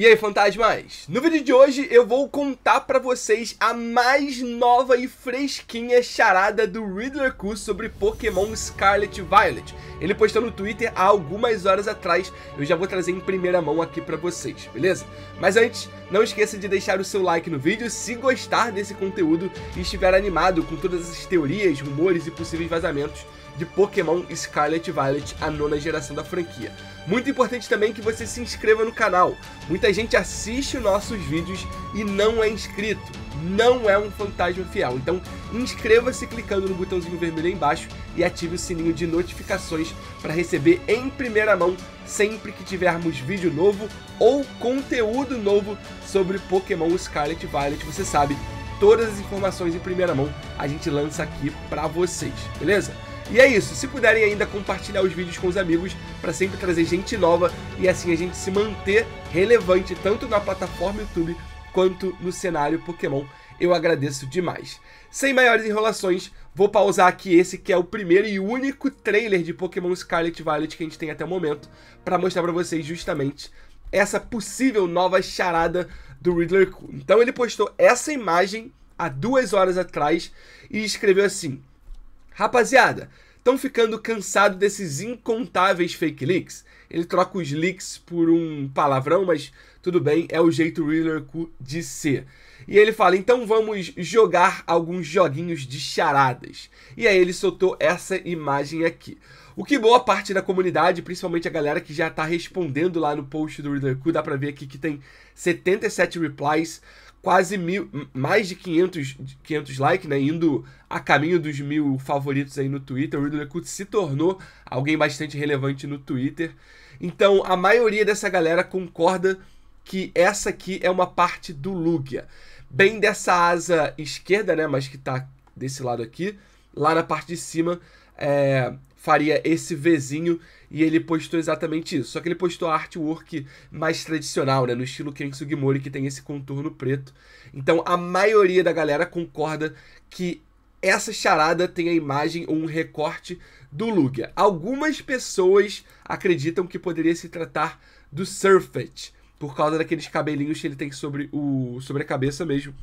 E aí, fantasmas? No vídeo de hoje eu vou contar para vocês a mais nova e fresquinha charada do Riddler Q sobre Pokémon Scarlet Violet. Ele postou no Twitter há algumas horas atrás, eu já vou trazer em primeira mão aqui para vocês, beleza? Mas antes, não esqueça de deixar o seu like no vídeo se gostar desse conteúdo e estiver animado com todas as teorias, rumores e possíveis vazamentos de Pokémon Scarlet Violet, a nona geração da franquia. Muito importante também que você se inscreva no canal. Muita gente assiste nossos vídeos e não é inscrito, não é um fantasma fiel. Então, inscreva-se clicando no botãozinho vermelho aí embaixo e ative o sininho de notificações para receber em primeira mão sempre que tivermos vídeo novo ou conteúdo novo sobre Pokémon Scarlet Violet. Você sabe, todas as informações em primeira mão a gente lança aqui para vocês, beleza? E é isso, se puderem ainda compartilhar os vídeos com os amigos para sempre trazer gente nova e assim a gente se manter relevante tanto na plataforma YouTube quanto no cenário Pokémon. Eu agradeço demais. Sem maiores enrolações, vou pausar aqui esse que é o primeiro e único trailer de Pokémon Scarlet Violet que a gente tem até o momento para mostrar para vocês justamente essa possível nova charada do Riddler Cool. Então ele postou essa imagem há duas horas atrás e escreveu assim: Rapaziada, estão ficando cansado desses incontáveis fake leaks? Ele troca os leaks por um palavrão, mas tudo bem, é o jeito Reader de ser. E ele fala: então vamos jogar alguns joguinhos de charadas. E aí ele soltou essa imagem aqui. O que boa parte da comunidade, principalmente a galera que já está respondendo lá no post do Reader dá para ver aqui que tem 77 replies quase mil, mais de 500, 500 likes, né? Indo a caminho dos mil favoritos aí no Twitter. O Ridley Kut se tornou alguém bastante relevante no Twitter. Então, a maioria dessa galera concorda que essa aqui é uma parte do Lugia. Bem dessa asa esquerda, né? Mas que tá desse lado aqui. Lá na parte de cima, é, faria esse Vzinho e ele postou exatamente isso. Só que ele postou a artwork mais tradicional, né? No estilo Ken Sugimori, que tem esse contorno preto. Então a maioria da galera concorda que essa charada tem a imagem ou um recorte do Lugia. Algumas pessoas acreditam que poderia se tratar do Surfet, por causa daqueles cabelinhos que ele tem sobre, o, sobre a cabeça mesmo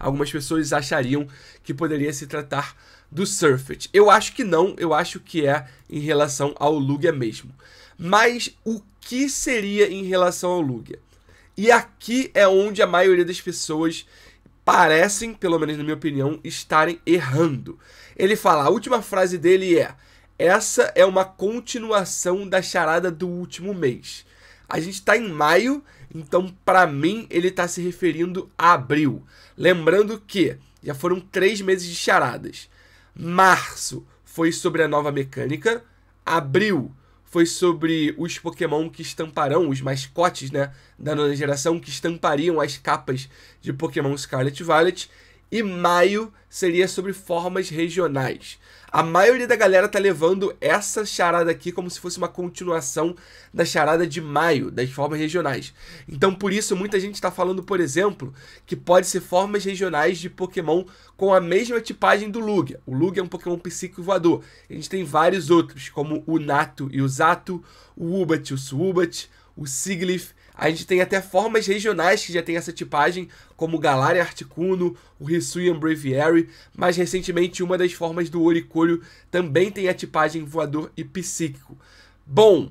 algumas pessoas achariam que poderia se tratar do Surfeit. Eu acho que não, eu acho que é em relação ao Lugia mesmo. Mas o que seria em relação ao Lugia? E aqui é onde a maioria das pessoas parecem, pelo menos na minha opinião, estarem errando. Ele fala, a última frase dele é: essa é uma continuação da charada do último mês. A gente está em maio, então para mim ele está se referindo a abril. Lembrando que já foram três meses de charadas. Março foi sobre a nova mecânica. Abril foi sobre os Pokémon que estamparão, os mascotes né, da nova geração que estampariam as capas de Pokémon Scarlet e Violet e maio seria sobre formas regionais. A maioria da galera tá levando essa charada aqui como se fosse uma continuação da charada de maio, das formas regionais. Então, por isso, muita gente está falando, por exemplo, que pode ser formas regionais de Pokémon com a mesma tipagem do Lugia. O Lugia é um Pokémon psíquico voador. A gente tem vários outros, como o Nato e o Zato, o Ubat e o Suubat, o Siglif a gente tem até formas regionais que já tem essa tipagem, como o Galare Articuno, o Hisuian Breviary, mas recentemente uma das formas do Oricolho também tem a tipagem voador e psíquico. Bom,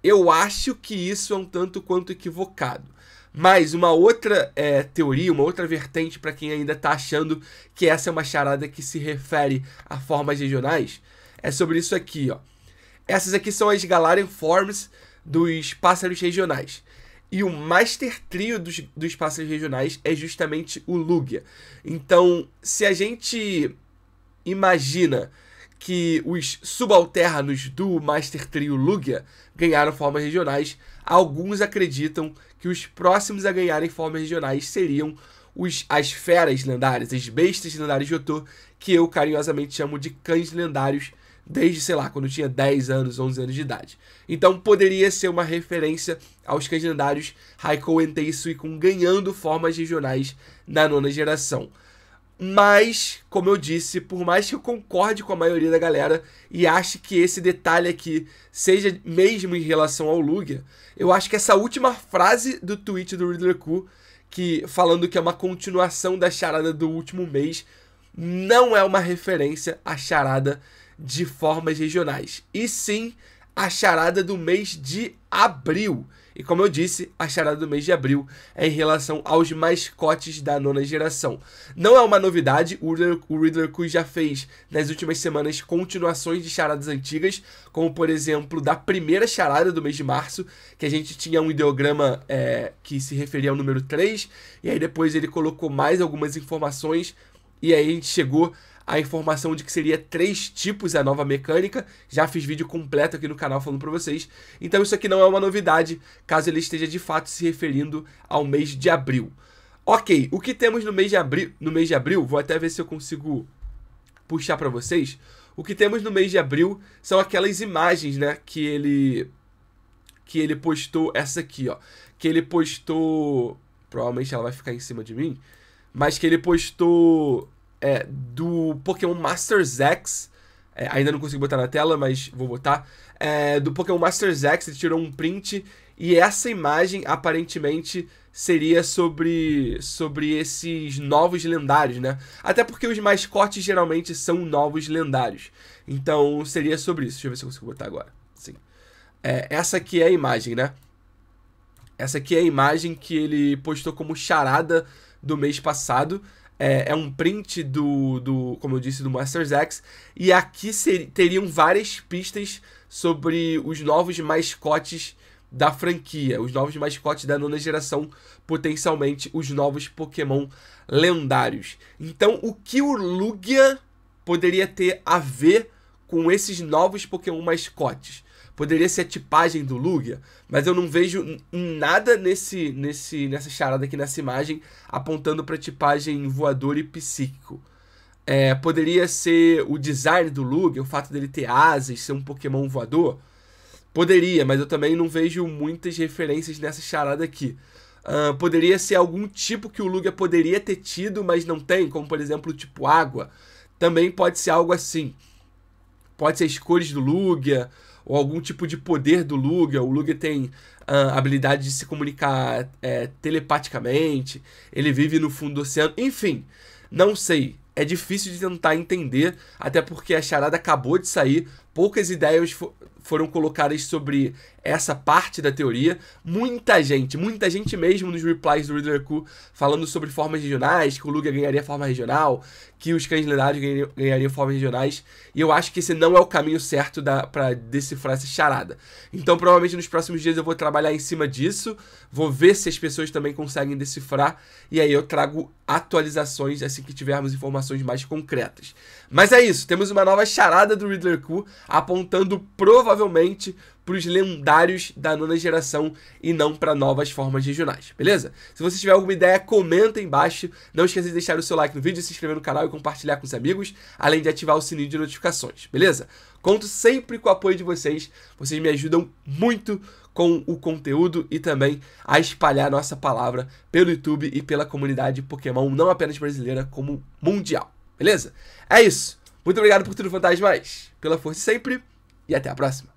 eu acho que isso é um tanto quanto equivocado. Mas uma outra é, teoria, uma outra vertente para quem ainda está achando que essa é uma charada que se refere a formas regionais, é sobre isso aqui, ó. Essas aqui são as Galarian Forms dos pássaros regionais. E o master trio dos, dos espaços regionais é justamente o Lugia. Então, se a gente imagina que os subalternos do Master Trio Lugia ganharam formas regionais, alguns acreditam que os próximos a ganharem formas regionais seriam os, as feras lendárias, as bestas lendárias de Jotô, que eu carinhosamente chamo de cães lendários, desde, sei lá, quando tinha 10 anos, 11 anos de idade. Então poderia ser uma referência aos lendários Raikou, Entei e Suicune ganhando formas regionais na nona geração. Mas, como eu disse, por mais que eu concorde com a maioria da galera e ache que esse detalhe aqui seja mesmo em relação ao Lugia, eu acho que essa última frase do tweet do Riddler Ku, que falando que é uma continuação da charada do último mês, não é uma referência à charada de formas regionais. E sim, a charada do mês de abril. E como eu disse, a charada do mês de abril é em relação aos mascotes da nona geração. Não é uma novidade, o Riddler, o Riddler já fez nas últimas semanas continuações de charadas antigas, como por exemplo da primeira charada do mês de março, que a gente tinha um ideograma é, que se referia ao número 3, e aí depois ele colocou mais algumas informações, e aí a gente chegou a informação de que seria três tipos é a nova mecânica. Já fiz vídeo completo aqui no canal falando para vocês. Então isso aqui não é uma novidade, caso ele esteja de fato se referindo ao mês de abril. Ok, o que temos no mês de abril, no mês de abril, vou até ver se eu consigo puxar para vocês. O que temos no mês de abril são aquelas imagens, né, que ele que ele postou essa aqui, ó, que ele postou, provavelmente ela vai ficar em cima de mim, mas que ele postou é, do Pokémon Masters X. É, ainda não consigo botar na tela, mas vou botar. É, do Pokémon Masters X, ele tirou um print. E essa imagem, aparentemente, seria sobre, sobre esses novos lendários, né? Até porque os mascotes geralmente são novos lendários. Então, seria sobre isso. Deixa eu ver se eu consigo botar agora. Sim. É, essa aqui é a imagem, né? Essa aqui é a imagem que ele postou como charada do mês passado é, é, um print do, do, como eu disse, do Master X. E aqui ser, teriam várias pistas sobre os novos mascotes da franquia, os novos mascotes da nona geração, potencialmente os novos Pokémon lendários. Então, o que o Lugia poderia ter a ver com esses novos Pokémon mascotes? Poderia ser a tipagem do Lugia, mas eu não vejo nada nesse, nesse, nessa charada aqui, nessa imagem, apontando para tipagem voador e psíquico. É, poderia ser o design do Lugia, o fato dele ter asas, ser um Pokémon voador. Poderia, mas eu também não vejo muitas referências nessa charada aqui. Uh, poderia ser algum tipo que o Lugia poderia ter tido, mas não tem, como por exemplo tipo água. Também pode ser algo assim. Pode ser as cores do Lugia, ou algum tipo de poder do Lugia. O Lugia tem a ah, habilidade de se comunicar é, telepaticamente, ele vive no fundo do oceano, enfim, não sei. É difícil de tentar entender, até porque a charada acabou de sair, poucas ideias, foram colocadas sobre essa parte da teoria. Muita gente, muita gente mesmo nos replies do Riddler Q falando sobre formas regionais, que o Lugia ganharia forma regional, que os cães lendários ganhariam, ganhariam formas regionais. E eu acho que esse não é o caminho certo para decifrar essa charada. Então, provavelmente nos próximos dias eu vou trabalhar em cima disso, vou ver se as pessoas também conseguem decifrar, e aí eu trago atualizações assim que tivermos informações mais concretas. Mas é isso, temos uma nova charada do Riddler Q apontando provavelmente provavelmente para os lendários da nona geração e não para novas formas regionais, beleza? Se você tiver alguma ideia, comenta aí embaixo. Não esqueça de deixar o seu like no vídeo, se inscrever no canal e compartilhar com os amigos, além de ativar o sininho de notificações, beleza? Conto sempre com o apoio de vocês. Vocês me ajudam muito com o conteúdo e também a espalhar nossa palavra pelo YouTube e pela comunidade Pokémon, não apenas brasileira, como mundial, beleza? É isso. Muito obrigado por tudo, fantasmas. Pela força sempre e até a próxima!